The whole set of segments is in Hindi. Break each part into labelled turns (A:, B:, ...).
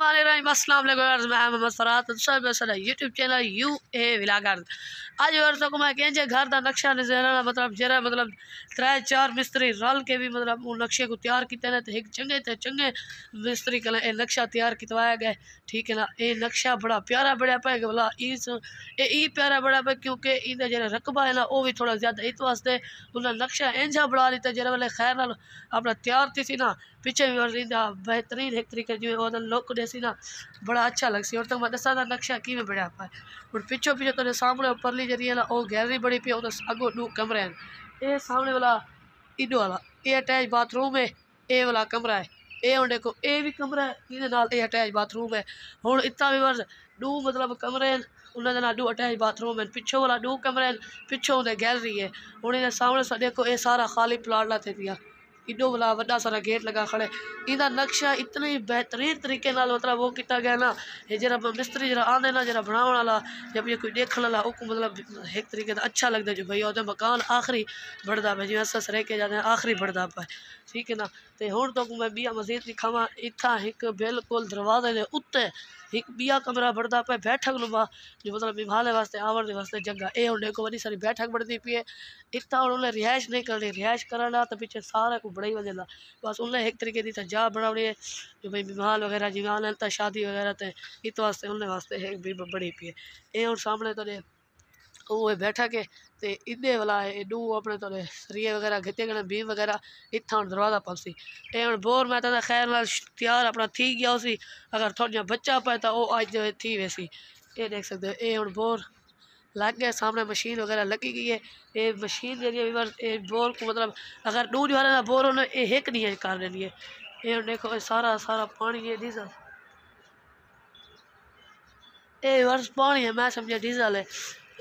A: YouTube channel U A vlogger आज वर्षों तो को मैं कहें घर का नक्शा नजर मतलब जरा मतलब त्रै चार मिस्त्री रल के भी मतलब उन नक्शे को तैयार किए ना तो एक चंगे तो चंगे मिस्त्री कल ये नक्शा तैयार कितवाया गया ठीक है ना ये नक्शा बड़ा प्यारा बढ़िया पे भला इस ये प्यारा बढ़िया पाए क्योंकि इनका जरा रकबा है ना वो भी थोड़ा ज़्यादा इस वास्ते उन्हें नक्शा इंजा बढ़ा लिता जरा वाले खैर अपना तैयार थी ना पीछे भी बेहतरीन एक तरीके जो लुक दे सी ना बड़ा अच्छा लग सी और तक तो दसा था नक्शा कि बढ़िया पाए और पिछों पिछो तो सामने परली जरिए ना वो गैलरी बड़ी पी तो अगो दू कमरा ये सामने वाला इडो वाला ये अटैच बाथरूम है ये वाला कमरा है ये हम देखो ये भी कमरा है ये अटैच बाथरूम है हूँ इतना भी बस दू मतलब कमरे हैं उन्होंने ना दू अटैच बाथरूम है पिछों वाला दू कमरे हैं पिछों उन्हें गैलरी है हूँ इन्हें सामने देखो ये सारा खाली प्लाट ला थे पिया एडो वाला वा सारा गेट लगा खड़े इन नक्शा इतने बेहतरीन तरीके मतलब वो किया गया ना ये जरा मिस्त्री जरा आने ना जरा बनाने वाला जब ये कोई देखने वाला उ मतलब एक तरीके का अच्छा लगता जो भाई और मकान आखिरी बढ़ता पे जो अस रह के जाते हैं आखिरी बढ़ता पे ठीक है ना तो हूँ तो मैं बिया मस्जिद दिखावा इतना एक बिल्कुल दरवाजे के उत्ते एक बिया कमरा बढ़ता पे बैठक लुभा जो मतलब बिमाले वास्ते आवड़ने वास्ते जंगा ये हूँ देखो वही सारी बैठक बढ़ती पी है इतना उन्होंने रिहायश नहीं करनी रिहायश करना तो पीछे सारा कुछ बड़ा ही मजे था बस उन्हें एक तरीके की सजा बना है जो भाई बीमार वगैरह जीवान है तो शादी वगैरह तो इत वास्ते उन्हें वास्ते एक भी बड़ी पी है ये सामने तो वो बैठक है तो इदे वाला है डू अपने तो सरिए वगैरह खिते गए बीम वगैरह इतना हूँ दरवाजा पवसी ये हूँ बोर मैं तो खैर ना तैयार अपना थी गया उसी अगर थोड़ा बच्चा पाए तो वह अज थी वैसी ये देख सकते हो ये हूँ बोर लग गया सामने मशीन वगैरह लगी गई है ये मशीन जी है बोर को मतलब अगर नू जो है ना बोर उन्हें ये हिक नहीं है करने ये देखो सारा सारा पानी है डीजल ये वर्ष पानी है मैं समझा डीजल है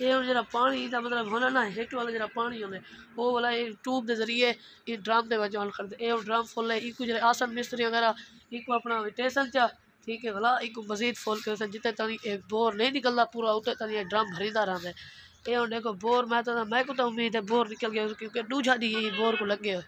A: ये ਜਿਹੜਾ ਪਾਣੀ ਦਾ ਮਤਲਬ ਹੋਣਾ ਨਾ ਹਿੱਟ ਵਾਲਾ ਜਿਹੜਾ ਪਾਣੀ ਹੁੰਦਾ ਉਹ ਵਾਲਾ ਇਹ ਟੂਬ ਦੇ ਜ਼ਰੀਏ ਇਹ ਡਰਮ ਦੇ ਵਿੱਚ ਆਨ ਕਰਦੇ ਇਹ ਡਰਮ ਫੁੱਲ ਹੈ ਇਹ ਕੁਝ ਆਸਨ ਮਿਸਤਰੀ ਵਗੈਰਾ ਇੱਕ ठीक है भला एक मजीद फोल कर जितने तीन एक बोर नहीं निकलता पूरा उतने तानी ड्रम भरीदा रहा है ये हूँ देखो बोर मैं तो मैं को तो उम्मीद है बोर निकल गया क्योंकि दूजा दी यही बोर को लग गया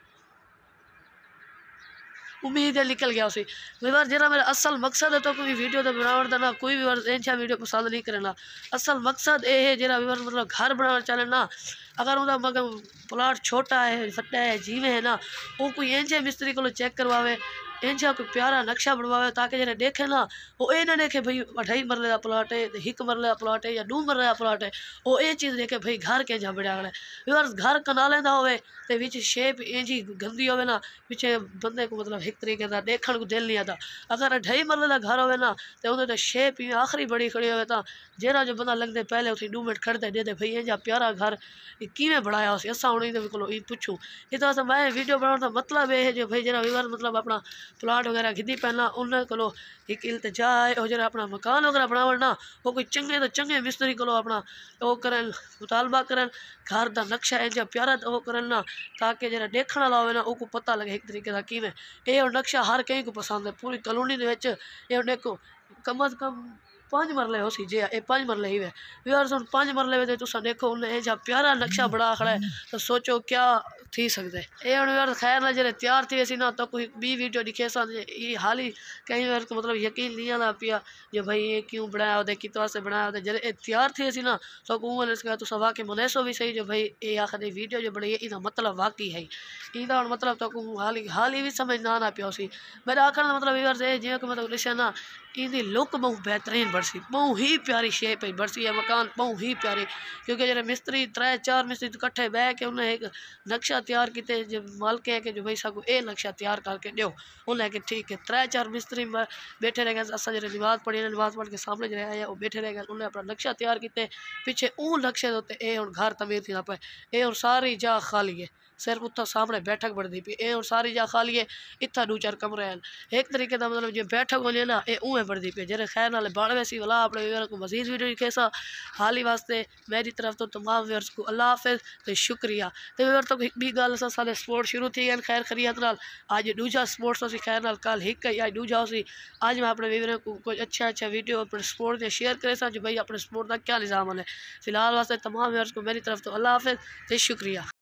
A: उम्मीद है निकल गया उसे विवर जरा मेरा असल मकसद है तो कोई वीडियो तो बनावट ना कोई भी वर्ष इंशा वीडियो पसंद नहीं करना असल मकसद ये है जरा विवर मतलब घर बनाना चाहे ना अगर वह मगर मतलब प्लाट छोटा है फटा है जीवे है ना वो कोई इंशा मिस्त्री को चेक करवावे इंजा कोई प्यारा नक्शा बनवावे ताकि जैसे देखे ना वो ये ना देखे भाई अठाई मरले का प्लाट है एक मरले का प्लाट है या दू मरले का प्लाट है वो ये चीज़ देखे भाई घर कैंजा बढ़िया बड़ा व्यूअर्स घर कना लेंदा होवे ते शेप इंजी गंदी होवे ना विच बंदे को मतलब एक तरीके का देखने को दिल नहीं आता अगर अठाई मरले का घर होवे ना तो उन्हें शेप ही आखिरी बड़ी खड़ी होवे तो जेरा जो बंदा लगते पहले उसी डू मिनट खड़ते दे दे भाई इंजा प्यारा घर किवें बनाया उस असा उन्हें को पूछूं इतना मैं वीडियो बनाने का मतलब ये है जो भाई जरा व्यूअर मतलब अपना प्लाट वगैरह खिदी पैना उन्होंने को एक इल्तजा है जरा अपना मकान वगैरह बनाव ना वो कोई चंगे तो चंगे मिस्त्री को अपना तो वो करन मुतालबा कर घर का नक्शा इंजा प्यारा तो वो कर ना ताकि जरा देखने वाला हो ना वो पता लगे एक तरीके का किमें यह नक्शा हर कहीं को पसंद है पूरी कलोनी के देखो कम अज कम पांच मरले हो सीजे ये पांच मरले ही है व्यवर्स हम पांच मरले हुए तुम देखो उन्हें जहाँ प्यारा नक्शा बड़ा खड़ा है तो सोचो क्या थी सकते ये हम व्यवर्स खैर ना जरे तैयार थी ऐसी ना तो कोई भी वीडियो दिखे सा ये हाल ही कहीं व्यवर्स को मतलब यकीन नहीं आना पिया जो भाई ये क्यों बनाया होते कित वास्ते बनाया होते जरे ये तैयार थी ऐसी ना तो कूल इसका तो सवा के मुनैसो भी सही जो भाई ये आखिर वीडियो जो बनी है इतना मतलब वाकई है इतना मतलब तो कूँ हाल ही हाल ही भी समझ ना आना पिया उसी मेरा आखिर मतलब व्यवर्स ये जिम्मे मतलब लिखा ना इनकी लुक बहुत बेहतरीन बरसी बहु ही प्यारी शेप है बरसी है मकान बहु ही प्यारी क्योंकि जरा मिस्त्री त्रै चार मिस्त्री कट्ठे बह के उन्हें एक नक्शा तैयार किए जो मालिक है कि जो भाई सागू ये नक्शा तैयार करके दो उन्हें कि ठीक है त्रै चार मिस्त्री बैठे रह गए असा जो निवाज पढ़ी निवाज पढ़ के सामने जो आया वो बैठे रह गए उन्हें अपना नक्शा तैयार किए पीछे ऊ नक्शे उत्ते हूँ घर तमीर थी पे ये हूँ सारी जा खाली है सिर्फ उत्थों सामने बैठक बढ़ती पी ए सारी जा खाली है इतना दो चार कमरे हैं एक तरीके का मतलब जो बैठक होने ना ये उवें बढ़ती पी जेरे खैर नाले बाड़े ऐसी वाला आप लोग को मज़ीद वीडियो कैसा हाल ही वास्ते मेरी तरफ तो तमाम व्यवर्स को अल्लाह हाफिज तो शुक्रिया तो व्यवर तो बी गाल असां स्पोर्ट शुरू थी ख़ैर ख़रीत नाल अज दूजा स्पोर्ट्स होती ख़ैर नाल कल एक ही अॼु दूजा हुआसीं अज मैं अपने व्यवर को कुछ अच्छा अच्छा वीडियो अपने स्पोर्ट से शेयर करे सां भाई अपने स्पोर्ट का क्या निज़ाम है फ़िलहाल वास्ते तमाम व्यवर्स को मेरी तरफ तो अल्लाह हाफिज तो शुक्रिया